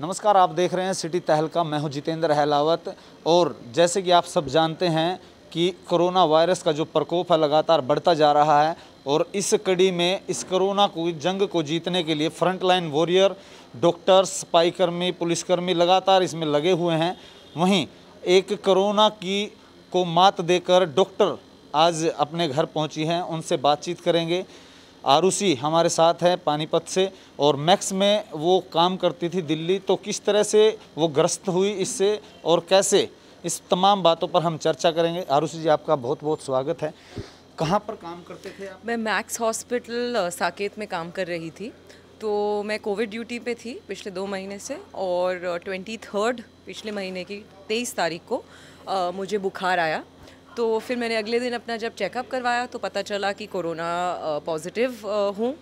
नमस्कार आप देख रहे हैं सिटी तहलका मैं हूं जितेंद्र हैलावत और जैसे कि आप सब जानते हैं कि कोरोना वायरस का जो प्रकोप है लगातार बढ़ता जा रहा है और इस कड़ी में इस कोरोना को जंग को जीतने के लिए फ्रंटलाइन वॉरियर डॉक्टर्स कर्मी पुलिसकर्मी लगातार इसमें लगे हुए हैं वहीं एक कोरोना की को मात देकर डॉक्टर आज अपने घर पहुँची हैं उनसे बातचीत करेंगे आरुषि हमारे साथ हैं पानीपत से और मैक्स में वो काम करती थी दिल्ली तो किस तरह से वो ग्रस्त हुई इससे और कैसे इस तमाम बातों पर हम चर्चा करेंगे आरुषि जी आपका बहुत बहुत स्वागत है कहाँ पर काम करते थे आप मैं मैक्स हॉस्पिटल साकेत में काम कर रही थी तो मैं कोविड ड्यूटी पे थी पिछले दो महीने से और ट्वेंटी थर्ड पिछले महीने की तेईस तारीख को आ, मुझे बुखार आया तो फिर मैंने अगले दिन अपना जब चेकअप करवाया तो पता चला कि कोरोना पॉजिटिव हूँ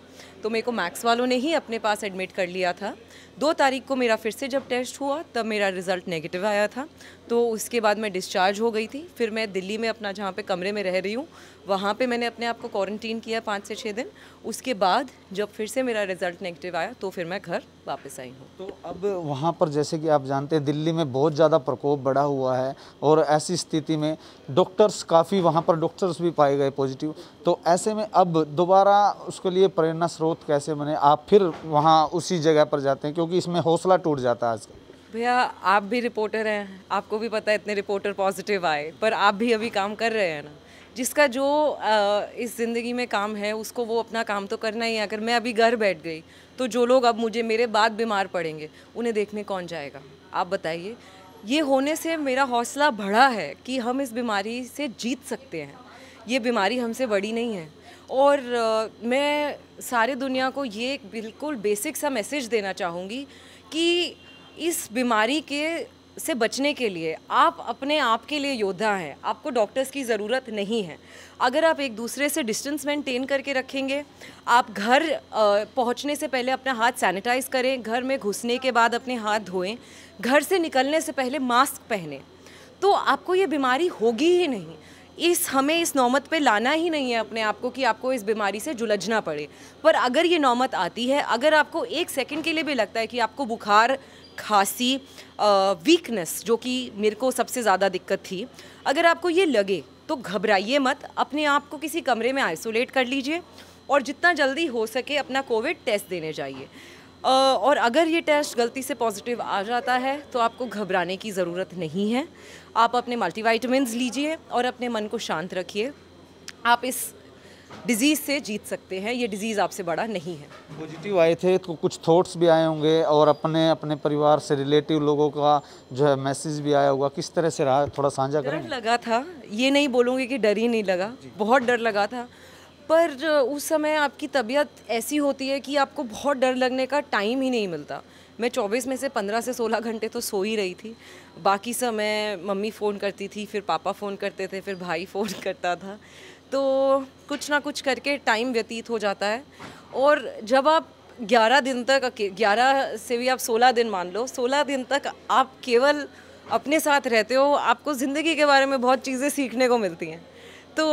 तो मेरे को मैक्स वालों ने ही अपने पास एडमिट कर लिया था दो तारीख को मेरा फिर से जब टेस्ट हुआ तब मेरा रिज़ल्ट नेगेटिव आया था तो उसके बाद मैं डिस्चार्ज हो गई थी फिर मैं दिल्ली में अपना जहाँ पे कमरे में रह रही हूँ वहाँ पे मैंने अपने आप को क्वारंटीन किया पाँच से छः दिन उसके बाद जब फिर से मेरा रिज़ल्ट नेगेटिव आया तो फिर मैं घर वापस आई हूँ तो अब वहाँ पर जैसे कि आप जानते हैं दिल्ली में बहुत ज़्यादा प्रकोप बढ़ा हुआ है और ऐसी स्थिति में डॉक्टर्स काफ़ी वहाँ पर डॉक्टर्स भी पाए गए पॉजिटिव तो ऐसे में अब दोबारा उसके लिए प्रेरणा स्रोत दोस्त कैसे बने आप फिर वहाँ उसी जगह पर जाते हैं क्योंकि इसमें हौसला टूट जाता है आजकल भैया आप भी रिपोर्टर हैं आपको भी पता है इतने रिपोर्टर पॉजिटिव आए पर आप भी अभी काम कर रहे हैं ना जिसका जो इस ज़िंदगी में काम है उसको वो अपना काम तो करना ही है अगर मैं अभी घर बैठ गई तो जो लोग अब मुझे मेरे बाद बीमार पड़ेंगे उन्हें देखने कौन जाएगा आप बताइए ये होने से मेरा हौसला बढ़ा है कि हम इस बीमारी से जीत सकते हैं ये बीमारी हमसे बड़ी नहीं है और आ, मैं सारी दुनिया को ये एक बिल्कुल बेसिक सा मैसेज देना चाहूँगी कि इस बीमारी के से बचने के लिए आप अपने आप के लिए योद्धा हैं आपको डॉक्टर्स की ज़रूरत नहीं है अगर आप एक दूसरे से डिस्टेंस मेंटेन करके रखेंगे आप घर पहुंचने से पहले अपना हाथ सैनिटाइज करें घर में घुसने के बाद अपने हाथ धोएं घर से निकलने से पहले मास्क पहनें तो आपको ये बीमारी होगी ही नहीं इस हमें इस नौमत पे लाना ही नहीं है अपने आप को कि आपको इस बीमारी से जुलझना पड़े पर अगर ये नौमत आती है अगर आपको एक सेकंड के लिए भी लगता है कि आपको बुखार खांसी वीकनेस जो कि मेरे को सबसे ज़्यादा दिक्कत थी अगर आपको ये लगे तो घबराइए मत अपने आप को किसी कमरे में आइसोलेट कर लीजिए और जितना जल्दी हो सके अपना कोविड टेस्ट देने जाइए और अगर ये टेस्ट गलती से पॉजिटिव आ जाता है तो आपको घबराने की ज़रूरत नहीं है आप अपने मल्टीवाइटमिन लीजिए और अपने मन को शांत रखिए आप इस डिजीज़ से जीत सकते हैं ये डिजीज़ आपसे बड़ा नहीं है पॉजिटिव आए थे तो कुछ थॉट्स भी आए होंगे और अपने अपने परिवार से रिलेटिव लोगों का जो है मैसेज भी आया होगा किस तरह से रहा थोड़ा साझा करें डर लगा था ये नहीं बोलूँगी कि डर ही नहीं लगा बहुत डर लगा था पर उस समय आपकी तबीयत ऐसी होती है कि आपको बहुत डर लगने का टाइम ही नहीं मिलता मैं 24 में से 15 से 16 घंटे तो सो ही रही थी बाकी समय मम्मी फ़ोन करती थी फिर पापा फ़ोन करते थे फिर भाई फ़ोन करता था तो कुछ ना कुछ करके टाइम व्यतीत हो जाता है और जब आप 11 दिन तक ग्यारह से भी आप 16 दिन मान लो 16 दिन तक आप केवल अपने साथ रहते हो आपको ज़िंदगी के बारे में बहुत चीज़ें सीखने को मिलती हैं तो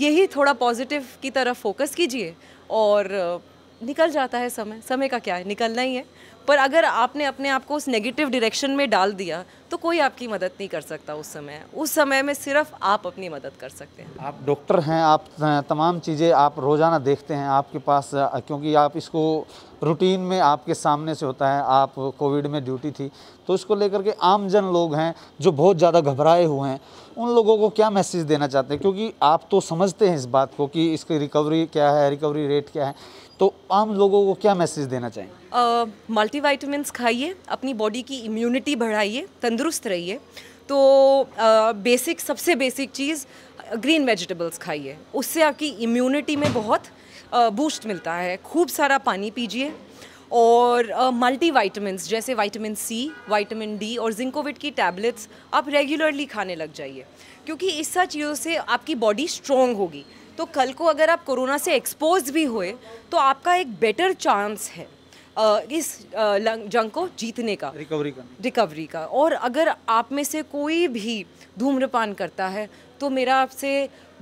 यही थोड़ा पॉजिटिव की तरफ फोकस कीजिए और निकल जाता है समय समय का क्या है निकलना ही है पर अगर आपने अपने आप को उस नेगेटिव डायरेक्शन में डाल दिया तो कोई आपकी मदद नहीं कर सकता उस समय उस समय में सिर्फ आप अपनी मदद कर सकते हैं आप डॉक्टर हैं आप तमाम चीज़ें आप रोज़ाना देखते हैं आपके पास क्योंकि आप इसको रूटीन में आपके सामने से होता है आप कोविड में ड्यूटी थी तो इसको लेकर के आम जन लोग हैं जो बहुत ज़्यादा घबराए हुए हैं उन लोगों को क्या मैसेज देना चाहते हैं क्योंकि आप तो समझते हैं इस बात को कि इसकी रिकवरी क्या है रिकवरी रेट क्या है तो आम लोगों को क्या मैसेज देना चाहिए वाइटमिनस खाइए अपनी बॉडी की इम्यूनिटी बढ़ाइए तंदुरुस्त रहिए तो बेसिक सबसे बेसिक चीज़ ग्रीन वेजिटेबल्स खाइए उससे आपकी इम्यूनिटी में बहुत बूस्ट मिलता है खूब सारा पानी पीजिए और मल्टी वाइटमिनस जैसे वाइटामिन सी वाइटामिन डी और जिंकोविट की टैबलेट्स आप रेगुलरली खाने लग जाइए क्योंकि इस सब चीज़ों से आपकी बॉडी स्ट्रॉन्ग होगी तो कल को अगर आप कोरोना से एक्सपोज भी हुए तो आपका एक बेटर चांस है इस जंग को जीतने का रिकवरी का रिकवरी का और अगर आप में से कोई भी धूम्रपान करता है तो मेरा आपसे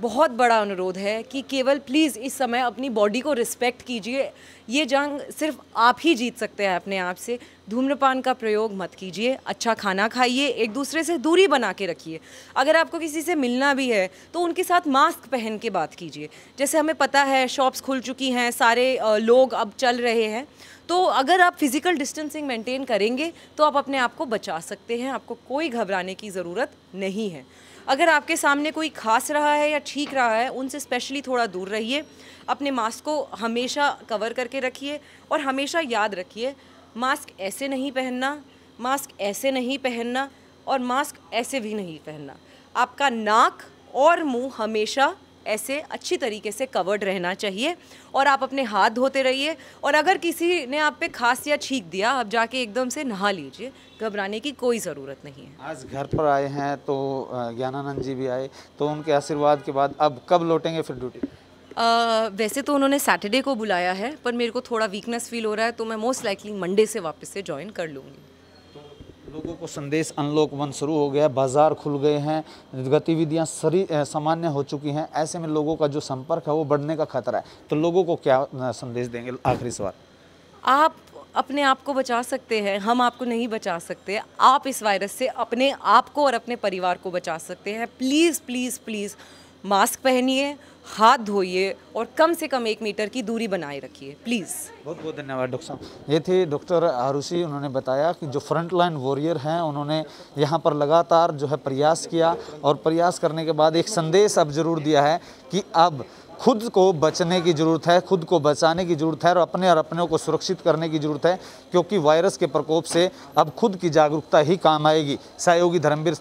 बहुत बड़ा अनुरोध है कि केवल प्लीज़ इस समय अपनी बॉडी को रिस्पेक्ट कीजिए ये जंग सिर्फ आप ही जीत सकते हैं अपने आप से धूम्रपान का प्रयोग मत कीजिए अच्छा खाना खाइए एक दूसरे से दूरी बना के रखिए अगर आपको किसी से मिलना भी है तो उनके साथ मास्क पहन के बात कीजिए जैसे हमें पता है शॉप्स खुल चुकी हैं सारे लोग अब चल रहे हैं तो अगर आप फिज़िकल डिस्टेंसिंग मेंटेन करेंगे तो आप अपने आप को बचा सकते हैं आपको कोई घबराने की ज़रूरत नहीं है अगर आपके सामने कोई खास रहा है या ठीक रहा है उनसे स्पेशली थोड़ा दूर रहिए अपने मास्क को हमेशा कवर करके रखिए और हमेशा याद रखिए मास्क ऐसे नहीं पहनना मास्क ऐसे नहीं पहनना और मास्क ऐसे भी नहीं पहनना आपका नाक और मुंह हमेशा ऐसे अच्छी तरीके से कवर्ड रहना चाहिए और आप अपने हाथ धोते रहिए और अगर किसी ने आप पे खास या छींक दिया आप जाके एकदम से नहा लीजिए घबराने की कोई ज़रूरत नहीं है आज घर पर आए हैं तो ज्ञानानंद जी भी आए तो उनके आशीर्वाद के बाद अब कब लौटेंगे फिर ड्यूटी आ, वैसे तो उन्होंने सैटरडे को बुलाया है पर मेरे को थोड़ा वीकनेस फील हो रहा है तो मैं मोस्ट लाइकली मंडे से वापस से ज्वाइन कर लूँगी लोगों को संदेश अनलॉक वन शुरू हो गया बाज़ार खुल गए हैं गतिविधियां सरी सामान्य हो चुकी हैं ऐसे में लोगों का जो संपर्क है वो बढ़ने का खतरा है तो लोगों को क्या संदेश देंगे आखिरी सवाल आप अपने आप को बचा सकते हैं हम आपको नहीं बचा सकते आप इस वायरस से अपने आप को और अपने परिवार को बचा सकते हैं प्लीज़ प्लीज़, प्लीज़ मास्क पहनिए हाथ धोइए और कम से कम एक मीटर की दूरी बनाए रखिए प्लीज़ बहुत बहुत धन्यवाद डॉक्टर साहब ये थे डॉक्टर आरूसी उन्होंने बताया कि जो फ्रंट लाइन वॉरियर हैं उन्होंने यहाँ पर लगातार जो है प्रयास किया और प्रयास करने के बाद एक संदेश अब ज़रूर दिया है कि अब खुद को बचने की ज़रूरत है खुद को बचाने की ज़रूरत है और अपने और अपनों को सुरक्षित करने की ज़रूरत है क्योंकि वायरस के प्रकोप से अब खुद की जागरूकता ही काम आएगी सहयोगी धर्मवीर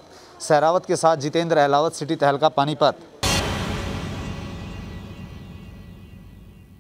सहरावत के साथ जितेंद्र अहलावत सिटी तहलका पानीपत